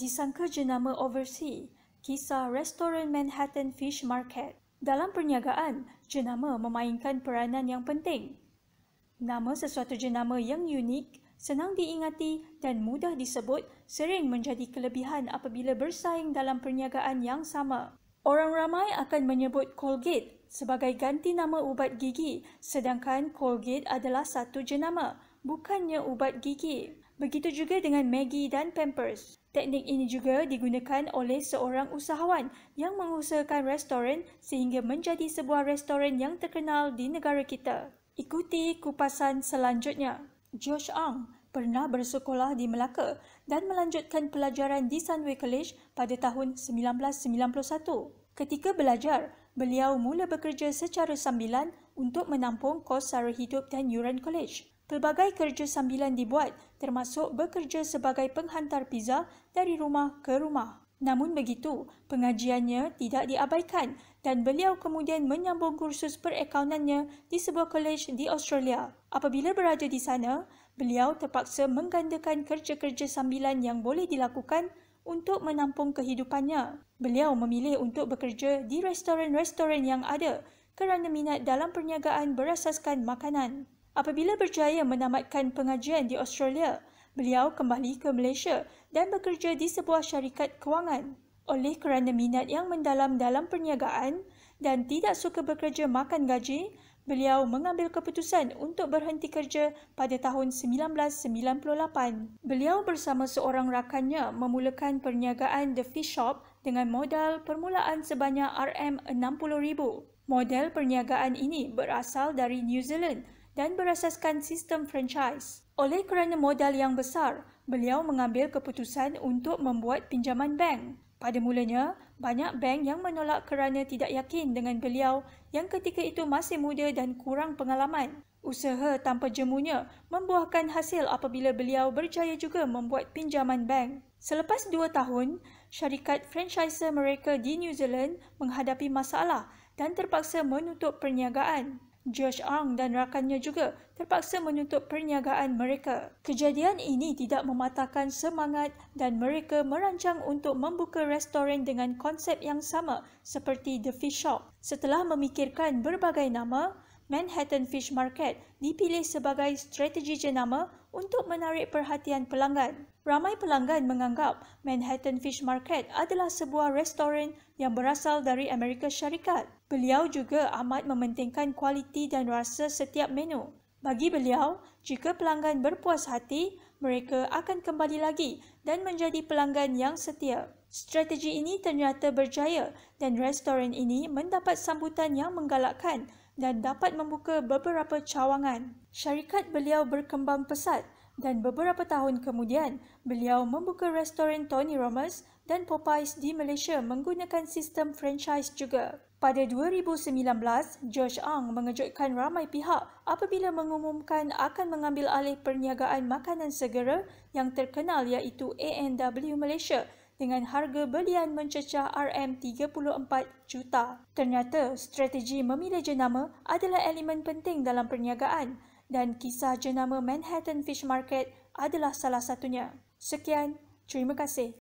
disangka jenama oversea, kisah restoran Manhattan Fish Market. Dalam perniagaan, jenama memainkan peranan yang penting. Nama sesuatu jenama yang unik, senang diingati dan mudah disebut sering menjadi kelebihan apabila bersaing dalam perniagaan yang sama. Orang ramai akan menyebut Colgate sebagai ganti nama ubat gigi sedangkan Colgate adalah satu jenama, bukannya ubat gigi. Begitu juga dengan Maggie dan Pampers. Teknik ini juga digunakan oleh seorang usahawan yang mengusahakan restoran sehingga menjadi sebuah restoran yang terkenal di negara kita. Ikuti kupasan selanjutnya. Josh Ang pernah bersekolah di Melaka dan melanjutkan pelajaran di Sunway College pada tahun 1991. Ketika belajar, beliau mula bekerja secara sambilan untuk menampung kos sara hidup dan yuran college. Pelbagai kerja sambilan dibuat termasuk bekerja sebagai penghantar pizza dari rumah ke rumah. Namun begitu, pengajiannya tidak diabaikan dan beliau kemudian menyambung kursus perakaunannya di sebuah kolej di Australia. Apabila berada di sana, beliau terpaksa menggandakan kerja-kerja sambilan yang boleh dilakukan untuk menampung kehidupannya. Beliau memilih untuk bekerja di restoran-restoran yang ada kerana minat dalam perniagaan berasaskan makanan. Apabila berjaya menamatkan pengajian di Australia, beliau kembali ke Malaysia dan bekerja di sebuah syarikat kewangan. Oleh kerana minat yang mendalam dalam perniagaan dan tidak suka bekerja makan gaji, beliau mengambil keputusan untuk berhenti kerja pada tahun 1998. Beliau bersama seorang rakannya memulakan perniagaan The Fish Shop dengan modal permulaan sebanyak RM60,000. Model perniagaan ini berasal dari New Zealand dan berasaskan sistem franchise. Oleh kerana modal yang besar, beliau mengambil keputusan untuk membuat pinjaman bank. Pada mulanya, banyak bank yang menolak kerana tidak yakin dengan beliau yang ketika itu masih muda dan kurang pengalaman. Usaha tanpa jemunya membuahkan hasil apabila beliau berjaya juga membuat pinjaman bank. Selepas dua tahun, syarikat franchiser mereka di New Zealand menghadapi masalah dan terpaksa menutup perniagaan. George Ong dan rakannya juga terpaksa menutup perniagaan mereka. Kejadian ini tidak mematahkan semangat dan mereka merancang untuk membuka restoran dengan konsep yang sama seperti The Fish Shop. Setelah memikirkan berbagai nama, Manhattan Fish Market dipilih sebagai strategi jenama untuk menarik perhatian pelanggan. Ramai pelanggan menganggap Manhattan Fish Market adalah sebuah restoran yang berasal dari Amerika Syarikat. Beliau juga amat mementingkan kualiti dan rasa setiap menu. Bagi beliau, jika pelanggan berpuas hati, mereka akan kembali lagi dan menjadi pelanggan yang setia. Strategi ini ternyata berjaya dan restoran ini mendapat sambutan yang menggalakkan dan dapat membuka beberapa cawangan. Syarikat beliau berkembang pesat dan beberapa tahun kemudian, beliau membuka restoran Tony Romas dan Popeyes di Malaysia menggunakan sistem franchise juga. Pada 2019, George Ang mengejutkan ramai pihak apabila mengumumkan akan mengambil alih perniagaan makanan segera yang terkenal iaitu ANW Malaysia dengan harga belian mencecah RM34 juta. Ternyata, strategi memilih jenama adalah elemen penting dalam perniagaan dan kisah jenama Manhattan Fish Market adalah salah satunya. Sekian, terima kasih.